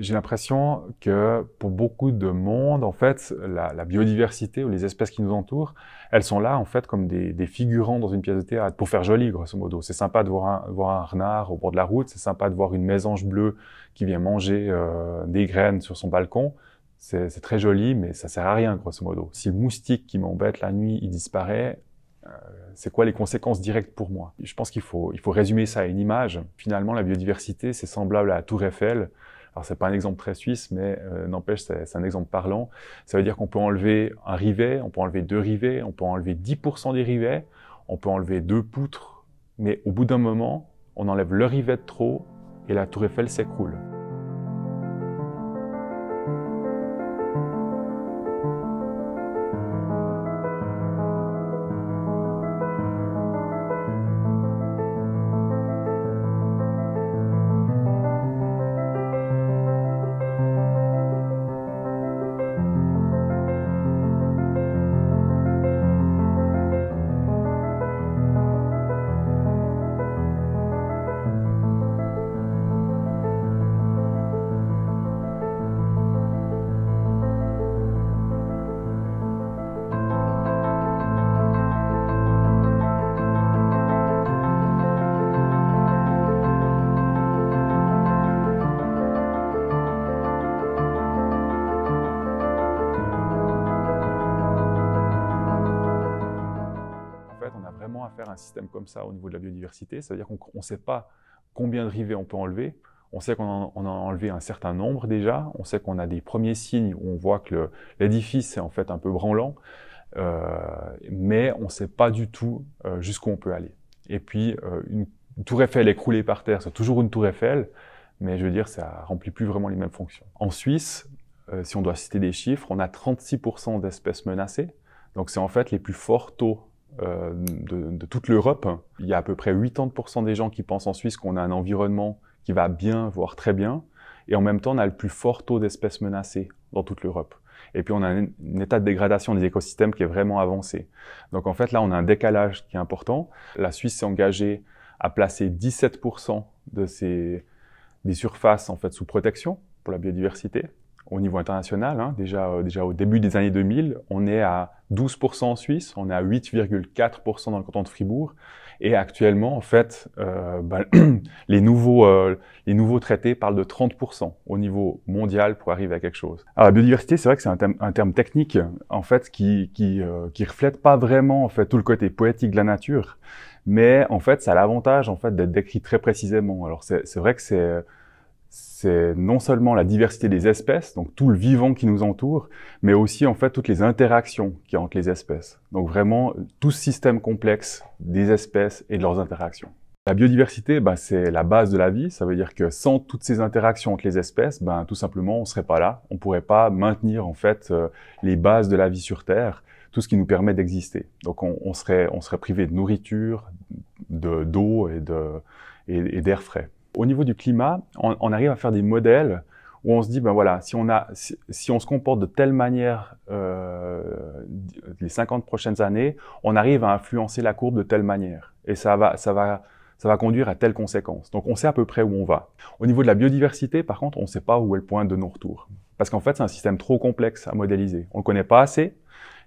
j'ai l'impression que pour beaucoup de monde, en fait, la, biodiversité ou les espèces qui nous entourent, elles sont là, en fait, comme des, figurants dans une pièce de théâtre, pour faire joli, grosso modo. C'est sympa de voir un, voir un, renard au bord de la route, c'est sympa de voir une mésange bleue qui vient manger euh, des graines sur son balcon. C'est très joli, mais ça sert à rien, grosso modo. Si le moustique qui m'embête la nuit, il disparaît, euh, c'est quoi les conséquences directes pour moi Je pense qu'il faut, il faut résumer ça à une image. Finalement, la biodiversité, c'est semblable à la tour Eiffel. Alors, c'est pas un exemple très suisse, mais euh, n'empêche, c'est un exemple parlant. Ça veut dire qu'on peut enlever un rivet, on peut enlever deux rivets, on peut enlever 10% des rivets, on peut enlever deux poutres, mais au bout d'un moment, on enlève le rivet de trop et la tour Eiffel s'écroule. un système comme ça au niveau de la biodiversité, cest à dire qu'on ne sait pas combien de rivets on peut enlever. On sait qu'on en, a enlevé un certain nombre déjà. On sait qu'on a des premiers signes où on voit que l'édifice est en fait un peu branlant, euh, mais on ne sait pas du tout euh, jusqu'où on peut aller. Et puis euh, une, tour Eiffel écroulée par terre, c'est toujours une tour Eiffel, mais je veux dire ça remplit plus vraiment les mêmes fonctions. En Suisse, si on doit citer des chiffres, on a 36% d'espèces menacées. Donc c'est en fait les plus forts taux euh, de, toute l'Europe. Il y a à peu près 80% des gens qui pensent en Suisse qu'on a un environnement qui va bien, voire très bien, et en même temps on a le plus fort taux d'espèces menacées dans toute l'Europe. Et puis on a un, état de dégradation des écosystèmes qui est vraiment avancé. Donc en fait là on a un décalage qui est important. La Suisse s'est engagée à placer 17% de des surfaces en fait sous protection pour la biodiversité au niveau international. Hein, déjà, euh, déjà au début des années 2000, on est à 12% en Suisse, on est à 8,4% dans le canton de Fribourg. Et actuellement, en fait, euh, bah, les, nouveaux, euh, les nouveaux traités parlent de 30% au niveau mondial pour arriver à quelque chose. Alors, la biodiversité, c'est vrai que c'est un terme, un terme technique, en fait, qui qui, qui reflète pas vraiment en fait tout le côté poétique de la nature, mais en fait, ça a l'avantage en fait d'être décrit très précisément. Alors, c'est vrai que c'est c'est non seulement la diversité des espèces, donc tout le vivant qui nous entoure, mais aussi en fait toutes les interactions qui entre les espèces. Donc vraiment tout système complexe des espèces et de leurs interactions. La biodiversité, bah, c'est la base de la vie. Ça veut dire que sans toutes ces interactions entre les espèces, bah, tout simplement, on ne serait pas là. On ne pourrait pas maintenir en fait euh, les bases de la vie sur Terre, tout ce qui nous permet d'exister. Donc, on, serait, privé de nourriture, d'eau et d'air frais. Au niveau du climat, on, arrive à faire des modèles où on se dit, ben voilà, si on, si, on se comporte de telle manière euh, les 50 prochaines années, on arrive à influencer la courbe de telle manière. Et ça va, ça ça va conduire à telles conséquences. Donc on sait à peu près où on va. Au niveau de la biodiversité, par contre, on ne sait pas où est le point de non-retour. Parce qu'en fait, c'est un système trop complexe à modéliser. On ne connaît pas assez,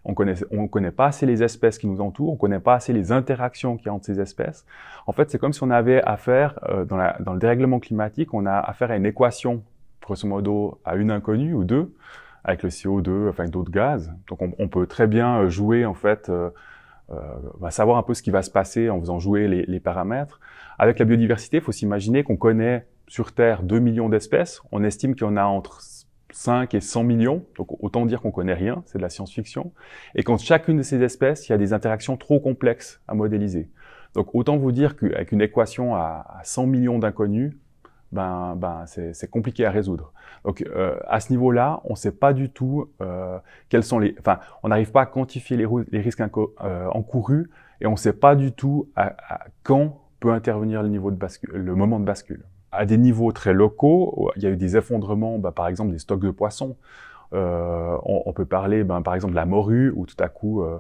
on connaît, on connaît pas assez les espèces qui nous entourent, on connaît pas assez les interactions qu'il y a entre ces espèces. En fait, c'est comme si on avait affaire, euh, dans, dans le dérèglement climatique, on a affaire à une équation, grosso modo, à une inconnue ou deux, avec le CO2, enfin d'autres gaz. Donc on, peut très bien euh, jouer en fait, euh, euh bah, savoir un peu ce qui va se passer en faisant jouer les, les paramètres. Avec la biodiversité, il faut s'imaginer qu'on connaît sur Terre 2 millions d'espèces. On estime qu'il y en a entre 5 et 100 millions, donc autant dire qu'on connaît rien, c'est de la science-fiction, et quand chacune de ces espèces, il y a des interactions trop complexes à modéliser. Donc autant vous dire qu'avec une équation à 100 millions d'inconnus, ben, ben c'est compliqué à résoudre. Donc euh, à ce niveau-là, on ne sait pas du tout euh, quels sont les, enfin, on n'arrive pas à quantifier les, risques euh, encourus et on ne sait pas du tout quand peut intervenir le niveau de bascule, le moment de bascule à des niveaux très locaux, il y a eu des effondrements, bah, par exemple, des stocks de poissons. Euh, on, peut parler, ben, par exemple, de la morue, où tout à coup, euh,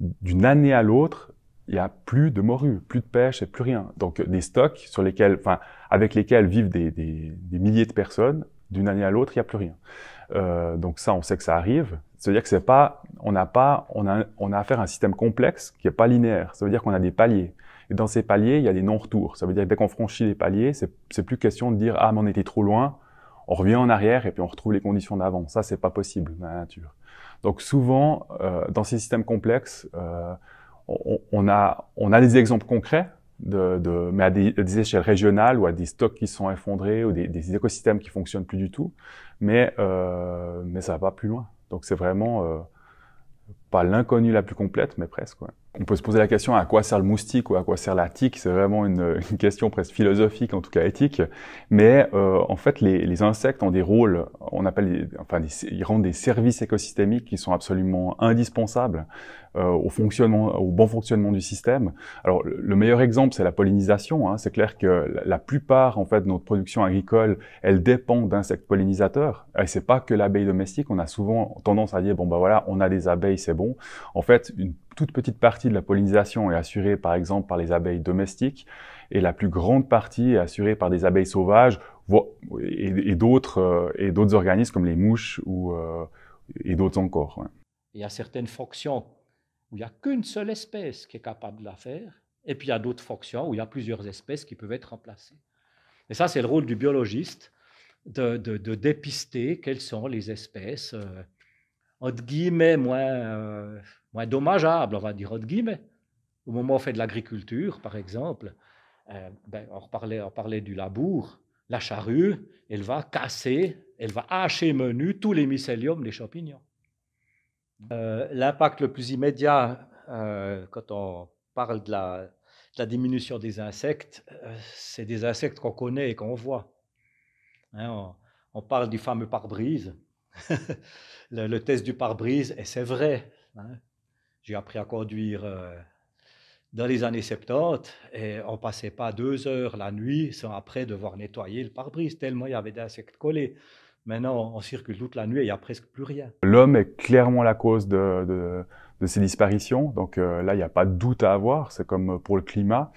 d'une année à l'autre, il n'y a plus de morue, plus de pêche et plus rien. Donc, des stocks sur lesquels, enfin, avec lesquels vivent des, milliers de personnes, d'une année à l'autre, il n'y a plus rien. Euh, donc ça, on sait que ça arrive. Ça veut dire que c'est pas, on n'a pas, on a, on a affaire à un système complexe qui n'est pas linéaire. Ça veut dire qu'on a des paliers. Et dans ces paliers, il y a des non-retours. Ça veut dire que dès qu'on franchit les paliers, c'est plus question de dire ah mais on était trop loin, on revient en arrière et puis on retrouve les conditions d'avant. Ça c'est pas possible la nature. Donc souvent euh, dans ces systèmes complexes, euh, on, a on a des exemples concrets. De, de mais à des, échelles régionales ou à des stocks qui sont effondrés ou des, écosystèmes qui fonctionnent plus du tout, mais euh, mais ça va pas plus loin. Donc c'est vraiment euh, pas l'inconnu la plus complète, mais presque. quoi. On peut se poser la question à quoi sert le moustique ou à quoi sert la tique. C'est vraiment une, question presque philosophique, en tout cas éthique. Mais euh, en fait, les, insectes ont des rôles, on appelle, enfin, ils rendent des services écosystémiques qui sont absolument indispensables euh, au fonctionnement, au bon fonctionnement du système. Alors, le meilleur exemple, c'est la pollinisation. Hein. C'est clair que la plupart, en fait, de notre production agricole, elle dépend d'insectes pollinisateurs. Et c'est pas que l'abeille domestique. On a souvent tendance à dire bon bah ben voilà, on a des abeilles, c'est bon. En fait, une toute petite partie de la pollinisation est assurée par exemple par les abeilles domestiques et la plus grande partie est assurée par des abeilles sauvages et, d'autres euh, et d'autres organismes comme les mouches ou euh, et d'autres encore. Il y a certaines fonctions où il n'y a qu'une seule espèce qui est capable de la faire et puis il y a d'autres fonctions où il y a plusieurs espèces qui peuvent être remplacées. Et ça c'est le rôle du biologiste de, dépister quelles sont les espèces euh, entre guillemets moins moins dommageable, on va dire entre guillemets. Au moment où on fait de l'agriculture, par exemple, euh, ben, on, parlait, on parlait du labour. La charrue, elle va casser, elle va hacher menu tous les mycéliums les champignons. Euh, l'impact le plus immédiat, euh, quand on parle de la, diminution des insectes, c'est des insectes qu'on connaît et qu'on voit. Hein, on, parle du fameux pare-brise, le, test du pare-brise, et c'est vrai. Hein. J'ai appris à conduire euh, dans les années 70 et on passait pas deux heures la nuit sans après devoir nettoyer le pare-brise tellement il y avait insectes collés. Maintenant, on circule toute la nuit et il n'y a presque plus rien. L'homme est clairement la cause de, de ces disparitions. Donc euh, là, il n'y a pas de doute à avoir, c'est comme euh, pour le climat.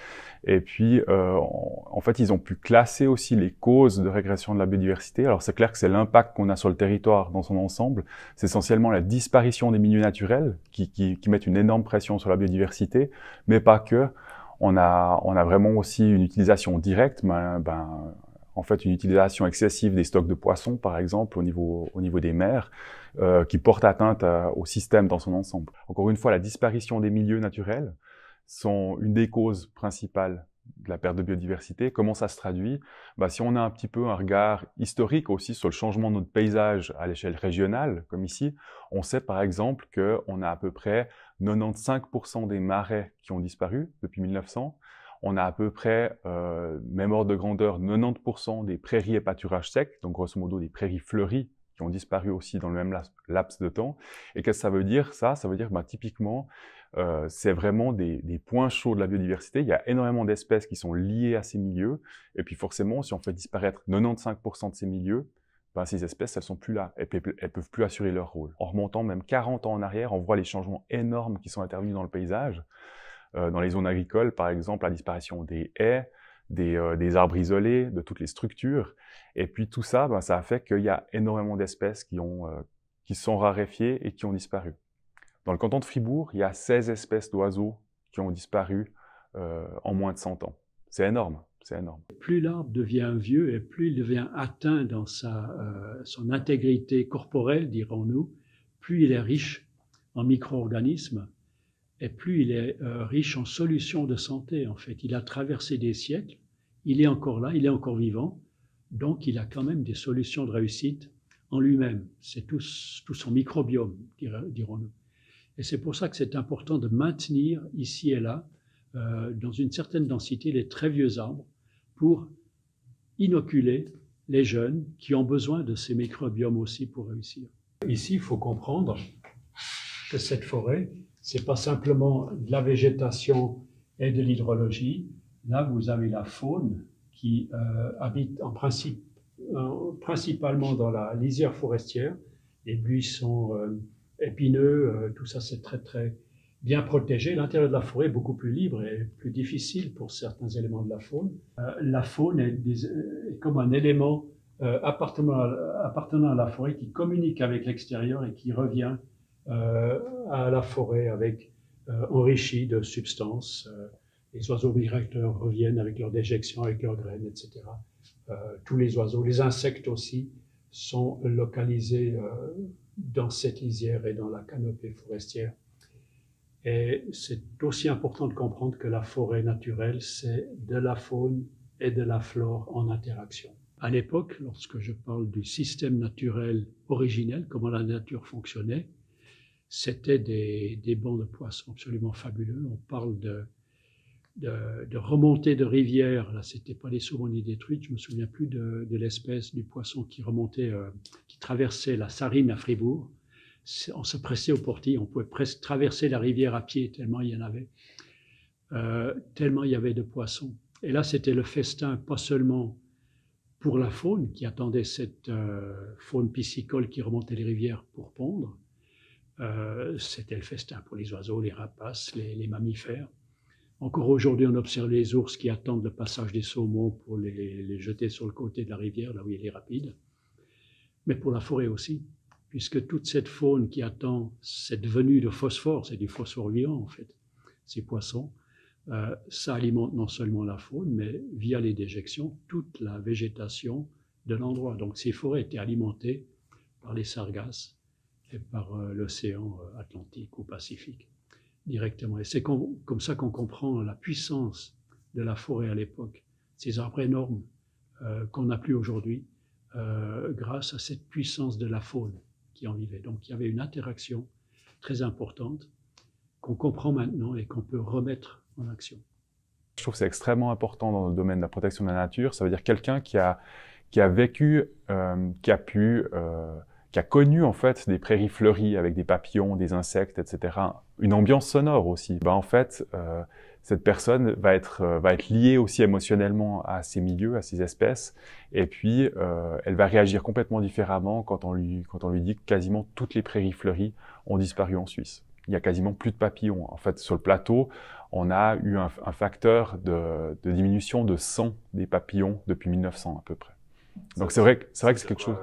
Et puis, euh, en fait, ils ont pu classer aussi les causes de régression de la biodiversité. Alors c'est clair que c'est l'impact qu'on a sur le territoire dans son ensemble. C'est essentiellement la disparition des milieux naturels qui, qui, mettent une énorme pression sur la biodiversité, mais pas que. On a, on a vraiment aussi une utilisation directe, ben, ben, en fait une utilisation excessive des stocks de poissons, par exemple, au niveau, des mers, euh, qui porte atteinte au système dans son ensemble. Encore une fois, la disparition des milieux naturels sont une des causes principales de la perte de biodiversité. Comment ça se traduit bah, Si on a un petit peu un regard historique aussi sur le changement de notre paysage à l'échelle régionale, comme ici, on sait par exemple qu'on a à peu près 95% des marais qui ont disparu depuis 1900 on a à peu près, euh, même ordre de grandeur, 90% des prairies et pâturages secs, donc grosso modo des prairies fleuries qui ont disparu aussi dans le même laps de temps. Et qu'est-ce que ça veut dire ça Ça veut dire bah, typiquement, euh, c'est vraiment des, points chauds de la biodiversité. Il y a énormément d'espèces qui sont liées à ces milieux. Et puis forcément, si on fait disparaître 95% de ces milieux, bah, ces espèces, elles sont plus là. Elles, elles peuvent plus assurer leur rôle. En remontant même 40 ans en arrière, on voit les changements énormes qui sont intervenus dans le paysage. Euh, dans les zones agricoles, par exemple, la disparition des haies, des, euh, arbres isolés, de toutes les structures. Et puis tout ça, ben, ça a fait qu'il y a énormément d'espèces qui, euh, qui sont raréfiées et qui ont disparu. Dans le canton de Fribourg, il y a 16 espèces d'oiseaux qui ont disparu en moins de 100 ans. C'est énorme, c'est énorme. Plus l'arbre devient vieux et plus il devient atteint dans sa, son intégrité corporelle, dirons-nous, plus il est riche en micro-organismes et plus il est euh, riche en solutions de santé, en fait. Il a traversé des siècles, il est encore là, il est encore vivant, donc il a quand même des solutions de réussite en lui-même. C'est tout, son microbiome, dirons-nous. Et c'est pour ça que c'est important de maintenir ici et là, euh, dans une certaine densité, les très vieux arbres pour inoculer les jeunes qui ont besoin de ces microbiomes aussi pour réussir. Ici, il faut comprendre que cette forêt, c'est pas simplement de la végétation et de l'hydrologie. Là, vous avez la faune qui euh, habite en principe euh, principalement dans la lisière forestière. Les buissons euh, épineux, tout ça, c'est très très bien protégé. L'intérieur de la forêt est beaucoup plus libre et plus difficile pour certains éléments de la faune. la faune est, comme un élément appartenant à la forêt qui communique avec l'extérieur et qui revient euh, à la forêt avec euh, enrichie de substances. Euh, les oiseaux migrateurs reviennent avec leurs déjections, avec leurs graines, etc. tous les oiseaux, les insectes aussi, sont localisés dans cette lisière et dans la canopée forestière. Et c'est aussi important de comprendre que la forêt naturelle, c'est de la faune et de la flore en interaction. À l'époque, lorsque je parle du système naturel originel, comment la nature fonctionnait, c'était des, bancs de poissons absolument fabuleux. On parle de, de, de rivières. de rivières Là, c'était pas les saumons ni des truites. Je me souviens plus de, l'espèce du poisson qui remontait, euh, qui traversait la Sarine à Fribourg. On se pressait au portier. On pouvait presque traverser la rivière à pied tellement il y en avait. Euh, tellement il y avait de poissons. Et là, c'était le festin, pas seulement pour la faune qui attendait cette euh, faune piscicole qui remontait les rivières pour pondre, euh, C'était le festin pour les oiseaux, les rapaces, les, mammifères. Encore aujourd'hui, on observe les ours qui attendent le passage des saumons pour les, jeter sur le côté de la rivière, là où il est rapide. Mais pour la forêt aussi, puisque toute cette faune qui attend cette venue de phosphore, c'est du phosphore vivant en fait, ces poissons, euh, ça alimente non seulement la faune, mais via les déjections, toute la végétation de l'endroit. Donc ces forêts étaient alimentées par les sargasses par euh, l'océan euh, Atlantique ou Pacifique directement. Et c'est comme ça qu'on comprend la puissance de la forêt à l'époque, ces arbres énormes euh, qu'on n'a plus aujourd'hui, grâce à cette puissance de la faune qui en vivait. Donc il y avait une interaction très importante qu'on comprend maintenant et qu'on peut remettre en action. Je trouve que c'est extrêmement important dans le domaine de la protection de la nature. Ça veut dire quelqu'un qui a, qui a vécu, qui a pu qui a connu en fait des prairies fleuries avec des papillons, des insectes, etc. Une ambiance sonore aussi. Ben, en fait, euh, cette personne va être euh, va être liée aussi émotionnellement à ces milieux, à ces espèces, et puis euh, elle va réagir complètement différemment quand on lui quand on lui dit que quasiment toutes les prairies fleuries ont disparu en Suisse. Il n'y a quasiment plus de papillons. En fait, sur le plateau, on a eu un, facteur de, de, diminution de 100 des papillons depuis 1900 à peu près. Donc c'est vrai, c'est vrai que c'est quelque chose.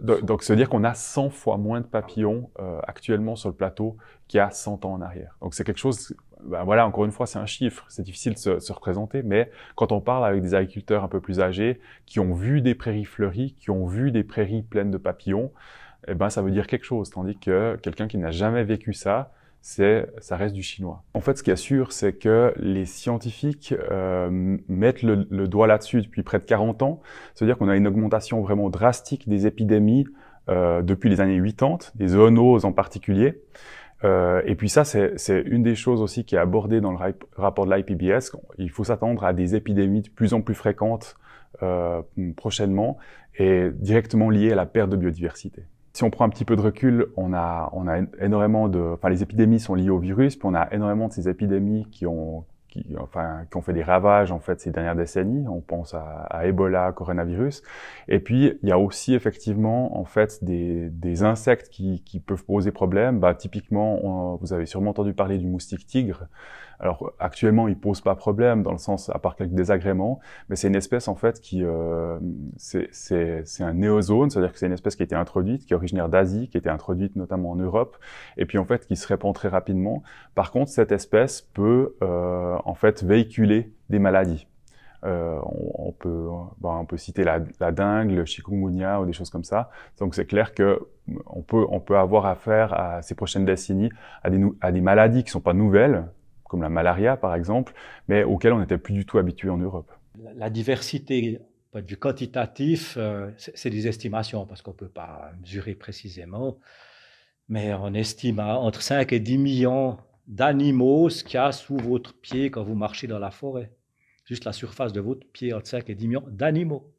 Donc, se dire qu'on a 100 fois moins de papillons euh, actuellement sur le plateau qu'il y a 100 ans en arrière. Donc, c'est quelque chose, bah, voilà, encore une fois, c'est un chiffre, c'est difficile de se, se, représenter, mais quand on parle avec des agriculteurs un peu plus âgés, qui ont vu des prairies fleuries, qui ont vu des prairies pleines de papillons, eh ben, ça veut dire quelque chose. Tandis que quelqu'un qui n'a jamais vécu ça, c'est ça reste du chinois. En fait, ce qui est sûr, c'est que les scientifiques euh, mettent le, doigt là-dessus depuis près de 40 ans. C'est-à-dire qu'on a une augmentation vraiment drastique des épidémies euh, depuis les années 80, des zoonoses en particulier. Euh, et puis ça, c'est une des choses aussi qui est abordée dans le rapport de l'IPBS. Il faut s'attendre à des épidémies de plus en plus fréquentes prochainement et directement liées à la perte de biodiversité si on prend un petit peu de recul, on a, on a énormément de, enfin, les épidémies sont liées au virus, puis on a énormément de ces épidémies qui ont, qui, enfin, qui ont fait des ravages en fait ces dernières décennies. On pense à, à Ebola, coronavirus, et puis il y a aussi effectivement en fait des, des insectes qui, qui peuvent poser problème. Bah, typiquement, vous avez sûrement entendu parler du moustique tigre. Alors actuellement, il pose pas problème dans le sens à part quelques désagréments, mais c'est une espèce en fait qui euh, c'est un néozone, c'est-à-dire que c'est une espèce qui a été introduite, qui est originaire d'Asie, qui a été introduite notamment en Europe, et puis en fait qui se répand très rapidement. Par contre, cette espèce peut euh, en fait véhiculer des maladies. Euh, on, peut, ben, on peut citer la, la, dingue, le chikungunya ou des choses comme ça. Donc c'est clair que on peut, on peut avoir affaire à ces prochaines décennies à des, à des maladies qui sont pas nouvelles, comme la malaria par exemple, mais auxquelles on n'était plus du tout habitué en Europe. La diversité du quantitatif, euh, c'est des estimations parce qu'on ne peut pas mesurer précisément, mais on estime entre 5 et 10 millions d'animaux ce qu'il y a sous votre pied quand vous marchez dans la forêt. Juste la surface de votre pied, entre 5 et 10 millions d'animaux.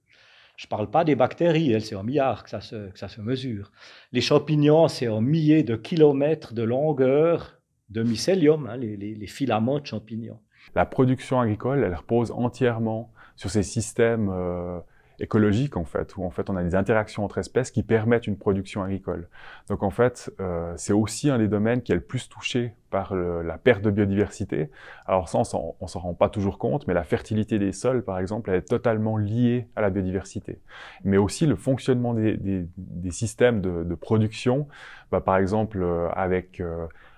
Je ne parle pas des bactéries, elles, c'est en milliards que ça, se, que ça se mesure. Les champignons, c'est en milliers de kilomètres de longueur de mycélium, hein, les, filaments de champignons. La production agricole, elle repose entièrement sur ces systèmes euh, écologiques, en fait, où en fait on a des interactions entre espèces qui permettent une production agricole. Donc en fait, euh, c'est aussi un des domaines qui est le plus touché par la perte de biodiversité. Alors ça, on ne s'en rend pas toujours compte, mais la fertilité des sols, par exemple, elle est totalement liée à la biodiversité. Mais aussi le fonctionnement des, systèmes de, production, bah, par exemple euh, avec...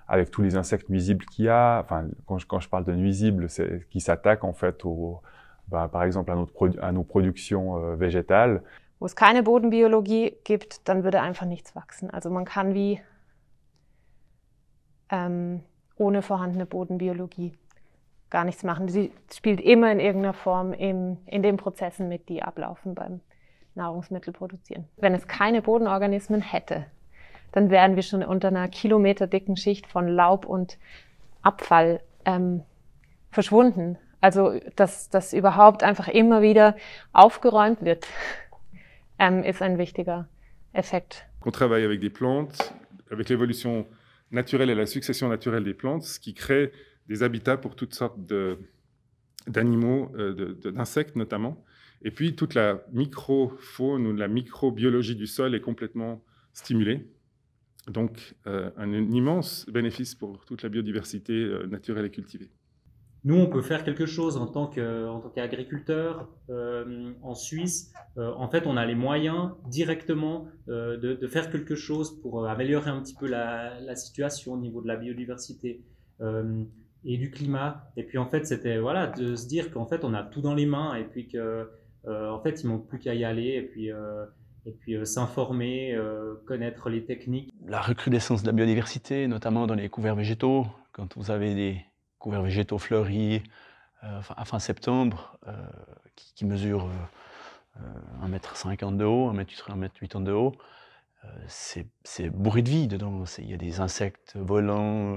avec tous les insectes nuisibles qu'il y a. Enfin, quand je, quand je parle de nuisibles, c'est qui s'attaquent en fait au, ben, par exemple à, notre, à nos productions euh, végétales. Wo es keine Bodenbiologie gibt, dann würde einfach nichts wachsen. Also man kann wie ähm, ohne vorhandene Bodenbiologie gar nichts machen. Sie spielt immer in irgendeiner Form im, in den Prozessen mit, die ablaufen beim Nahrungsmittelproduzieren. Wenn es keine Bodenorganismen hätte, dann wären wir schon unter einer kilometerdicken Schicht von Laub und Abfall ähm, verschwunden. Also, dass das überhaupt einfach immer wieder aufgeräumt wird, ähm, ist ein wichtiger Effekt. On travaille avec des plantes, avec l'évolution naturelle et la succession naturelle des plantes, ce qui crée des habitats pour toutes sortes d'animaux, euh, d'insectes notamment. Et puis toute la microfaune ou la microbiologie du sol est complètement stimulée. Donc, euh, un, immense bénéfice pour toute la biodiversité euh, naturelle et cultivée. Nous, on peut faire quelque chose en tant qu'agriculteur euh, en Suisse. en fait, on a les moyens directement de, faire quelque chose pour améliorer un petit peu la, situation au niveau de la biodiversité et du climat. Et puis, en fait, c'était voilà, de se dire qu'en fait, on a tout dans les mains et puis qu'en en fait, il ne manque plus qu'à y aller. Et puis, et puis euh, s'informer, euh, connaître les techniques. La recrudescence de la biodiversité, notamment dans les couverts végétaux, quand vous avez des couverts végétaux fleuris euh, à fin septembre, qui, mesurent 1,50 m de haut, 1 m de haut, c'est bourré de vie dedans. Il y a des insectes volants,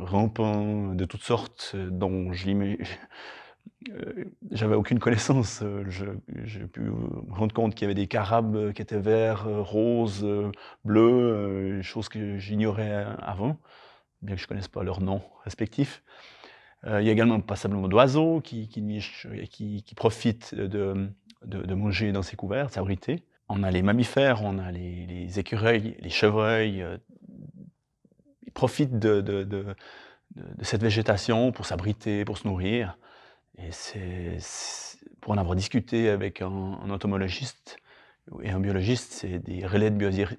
rampants, de toutes sortes, dont je l'imagine. Euh, j'avais aucune connaissance. Euh, j'ai pu me rendre compte qu'il y avait des carabes euh, qui étaient verts, roses, bleus, choses que j'ignorais avant, bien que je ne connaisse pas leurs noms respectifs. il y a également passablement d'oiseaux qui, qui, nichent, qui, qui profitent de, de, manger dans ces couverts, s'abriter. On a les mammifères, on a les, écureuils, les chevreuils. ils profitent de, de cette végétation pour s'abriter, pour se nourrir. Et c'est, pour en avoir discuté avec un, entomologiste et un biologiste, c'est des relais de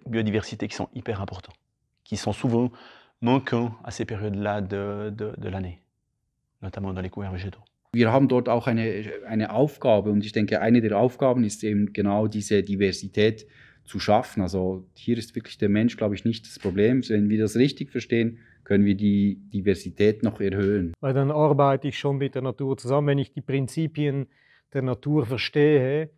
biodiversité qui sont hyper importants, qui sont souvent manquants à ces périodes-là de, de, de l'année, notamment dans les couverts végétaux. Wir haben dort auch eine, eine Aufgabe und ich denke, eine der Aufgaben ist eben genau diese Diversität zu schaffen. Also hier ist wirklich der Mensch, glaube ich, nicht das Problem. Wenn wir das richtig verstehen, können wir die Diversität noch erhöhen. Weil dann arbeite ich schon mit der Natur zusammen. Wenn ich die Prinzipien der Natur verstehe,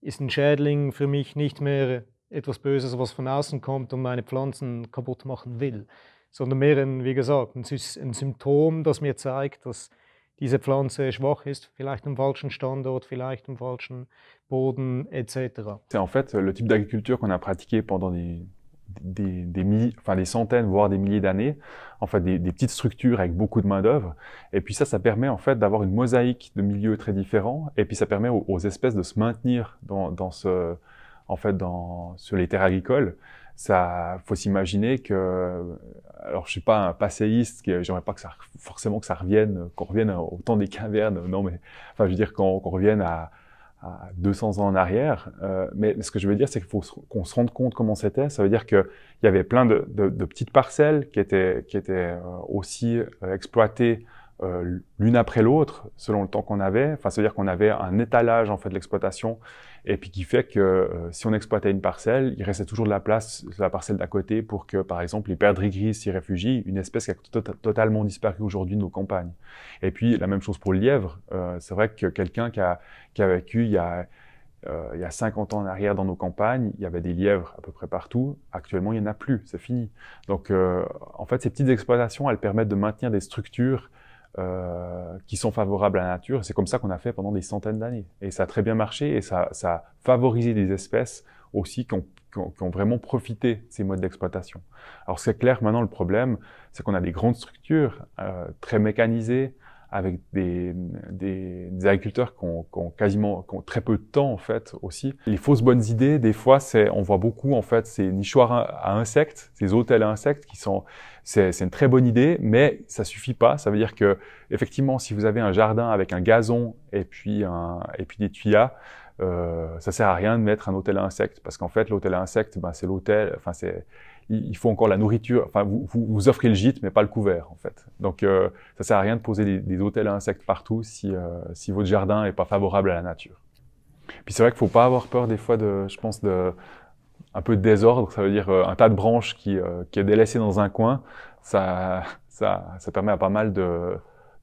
ist ein Schädling für mich nicht mehr etwas Böses, was von außen kommt und meine Pflanzen kaputt machen will, sondern mehr, ein, wie gesagt, ein, Symptom, das mir zeigt, dass diese Pflanze schwach ist, vielleicht am falschen Standort, vielleicht am falschen Boden, etc. C'est en fait le type d'agriculture qu'on a pratiqué pendant des des, enfin des centaines, voire des milliers d'années, en fait des, petites structures avec beaucoup de main d'œuvre. Et puis ça, ça permet en fait d'avoir une mosaïque de milieux très différents. Et puis ça permet aux, espèces de se maintenir dans, ce, en fait, dans, sur les terres agricoles. Ça, faut s'imaginer que, alors je suis pas un passéiste, j'aimerais pas que ça, forcément que ça revienne, qu'on revienne au temps des cavernes, non mais, enfin je veux dire qu'on revienne à, 200 ans en arrière. Euh, mais ce que je veux dire, c'est qu'il faut qu'on se rende compte comment c'était. Ça veut dire qu'il y avait plein de, petites parcelles qui étaient, qui étaient euh, aussi euh, exploitées l'une après l'autre, selon le temps qu'on avait. Enfin, ça veut dire qu'on avait un étalage en fait de l'exploitation et puis qui fait que euh, si on exploitait une parcelle, il restait toujours de la place sur la parcelle d'à côté pour que, par exemple, les perdrix grises s'y réfugient, une espèce qui a tota-, totalement disparu aujourd'hui de nos campagnes. Et puis, la même chose pour le lièvre. Euh, c'est vrai que quelqu'un qui a, vécu il y a, euh, il y a 50 ans en arrière dans nos campagnes, il y avait des lièvres à peu près partout. Actuellement, il n'y en a plus, c'est fini. Donc, en fait, ces petites exploitations, elles permettent de maintenir des structures euh, qui sont favorables à la nature. C'est comme ça qu'on a fait pendant des centaines d'années. Et ça a très bien marché et ça, a favorisé des espèces aussi qui ont, vraiment profité de ces modes d'exploitation. Alors c'est clair, maintenant le problème, c'est qu'on a des grandes structures euh, très mécanisées, avec des, des, des agriculteurs qui ont, quasiment très peu de temps en fait aussi. Les fausses bonnes idées, des fois, c'est on voit beaucoup en fait ces nichoirs à insectes, ces hôtels à insectes qui sont c'est une très bonne idée, mais ça suffit pas. Ça veut dire que effectivement, si vous avez un jardin avec un gazon et puis un et puis des tuyas, euh, ça sert à rien de mettre un hôtel à insectes parce qu'en fait, l'hôtel à insectes, ben c'est l'hôtel, enfin c'est il faut encore la nourriture. Enfin, vous, vous, offrez le gîte, mais pas le couvert, en fait. Donc, ça euh, ça sert à rien de poser des, hôtels à insectes partout si, euh, si votre jardin n'est pas favorable à la nature. Puis c'est vrai qu'il faut pas avoir peur des fois de, je pense, de un peu de désordre. Ça veut dire euh, un tas de branches qui, qui est délaissé dans un coin. Ça, ça, ça permet à pas mal de,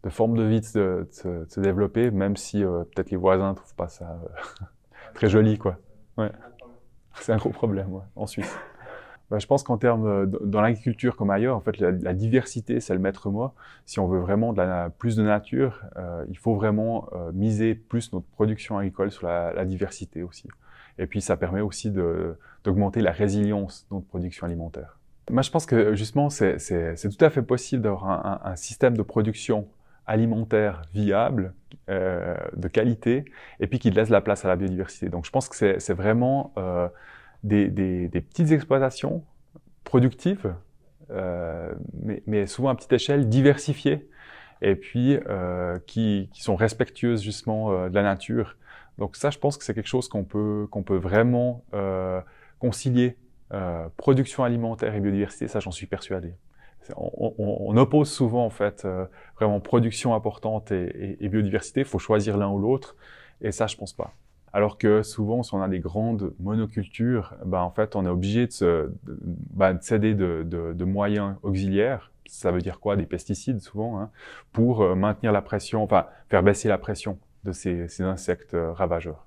de formes de vie de, se développer, même si peut-être les voisins ne trouvent pas ça très joli, quoi. Ouais. C'est un gros problème en Suisse. Bah, je pense qu'en termes, euh, dans l'agriculture comme ailleurs, en fait, la, diversité, c'est le maître mot. Si on veut vraiment de la, plus de nature, euh, il faut vraiment euh, miser plus notre production agricole sur la, la, diversité aussi. Et puis, ça permet aussi d'augmenter la résilience de notre production alimentaire. Moi, je pense que justement, c'est tout à fait possible d'avoir un, un, un, système de production alimentaire viable, de qualité, et puis qui laisse la place à la biodiversité. Donc, je pense que c'est vraiment des, petites exploitations productives, euh, mais, souvent à petite échelle, diversifiées, et puis euh, qui, sont respectueuses justement euh, de la nature. Donc ça, je pense que c'est quelque chose qu'on peut, qu'on peut vraiment concilier. production alimentaire et biodiversité, ça j'en suis persuadé. On, oppose souvent en fait vraiment production importante et, biodiversité. Il faut choisir l'un ou l'autre, et ça je pense pas. Alors que souvent, si on a des grandes monocultures, ben, en fait, on est obligé de, se, ben, céder de, moyens auxiliaires. Ça veut dire quoi Des pesticides souvent, hein, pour euh, maintenir la pression, enfin faire baisser la pression de ces, insectes euh, ravageurs.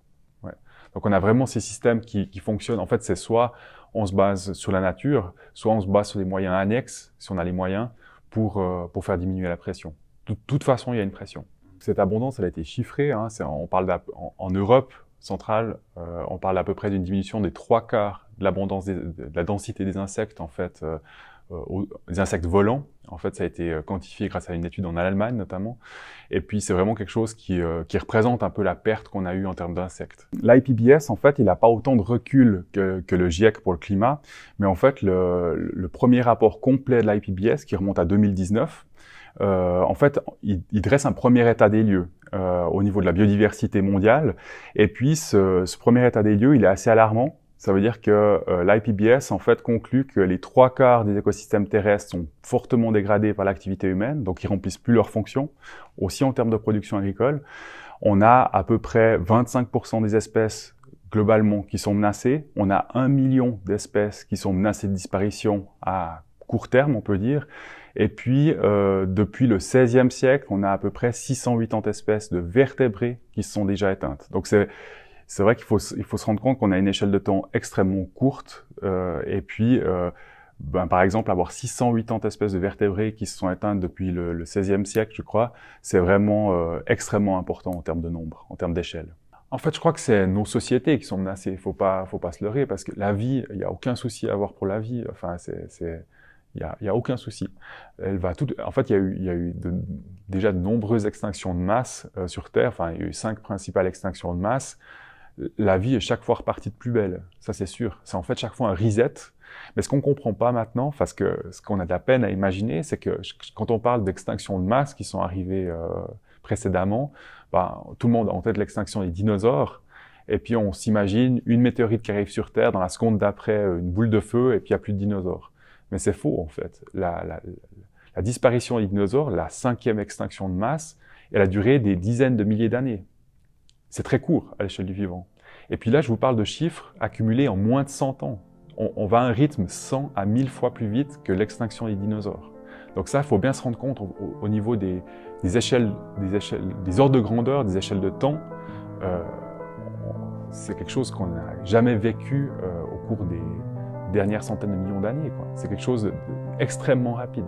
Donc on a vraiment ces systèmes qui, fonctionnent. En fait, c'est soit on se base sur la nature, soit on se base sur les moyens annexes, si on a les moyens, pour, euh, pour faire diminuer la pression. De toute façon, il y a une pression. Cette abondance, elle a été chiffrée. Hein. on parle en, en Europe, centrale, euh, on parle à peu près d'une diminution des trois quarts de l'abondance, de la densité des insectes, en fait, euh, euh, des insectes volants. En fait, ça a été quantifié grâce à une étude en Allemagne, notamment. Et puis, c'est vraiment quelque chose qui, qui, représente un peu la perte qu'on a eue en termes d'insectes. L'IPBS, en fait, il n'a pas autant de recul que, que, le GIEC pour le climat. Mais en fait, le, le premier rapport complet de l'IPBS, qui remonte à 2019, euh, en fait, il, dresse un premier état des lieux euh, au niveau de la biodiversité mondiale. Et puis, ce, premier état des lieux, il est assez alarmant ça veut dire que euh, l'IPBS en fait conclut que les trois quarts des écosystèmes terrestres sont fortement dégradés par l'activité humaine, donc ils remplissent plus leurs fonctions, aussi en termes de production agricole. On a à peu près 25% des espèces globalement qui sont menacées. On a un million d'espèces qui sont menacées de disparition à court terme, on peut dire. Et puis, euh, depuis le 16 siècle, on a à peu près 680 espèces de vertébrés qui sont déjà éteintes. Donc c'est c'est vrai qu'il faut, il faut se rendre compte qu'on a une échelle de temps extrêmement courte. Euh, et puis, euh, ben, par exemple, avoir 680 espèces de vertébrés qui se sont éteintes depuis le, le 16e siècle, je crois, c'est vraiment euh, extrêmement important en termes de nombre, en termes d'échelle. En fait, je crois que c'est nos sociétés qui sont menacées. Il faut pas, faut pas se leurrer parce que la vie, il n'y a aucun souci à avoir pour la vie. Enfin, c'est, il n'y a, a, aucun souci. Elle va tout... En fait, il y a eu, y a eu déjà de nombreuses extinctions de masse euh, sur Terre. Enfin, il y a eu cinq principales extinctions de masse. La vie est chaque fois repartie de plus belle. Ça, c'est sûr. C'est en fait chaque fois un reset. Mais ce qu'on ne comprend pas maintenant, parce que ce qu'on a de la peine à imaginer, c'est que quand on parle d'extinctions de masse qui sont arrivées euh, précédemment, bah, tout le monde a en tête l'extinction des dinosaures. Et puis on s'imagine une météorite qui arrive sur Terre, dans la seconde d'après, euh, une boule de feu, et puis il n'y a plus de dinosaures. Mais c'est faux, en fait. La, disparition des dinosaures, la cinquième extinction de masse, elle a duré des dizaines de milliers d'années. C'est très court à l'échelle du vivant. Et puis là, je vous parle de chiffres accumulés en moins de 100 ans. On, va à un rythme 100 à 1000 fois plus vite que l'extinction des dinosaures. Donc ça, il faut bien se rendre compte au, niveau des, échelles, des des ordres de grandeur, des échelles de temps. Euh, c'est quelque chose qu'on n'a jamais vécu euh, au cours des, dernières centaines de millions d'années. C'est quelque chose d'extrêmement rapide.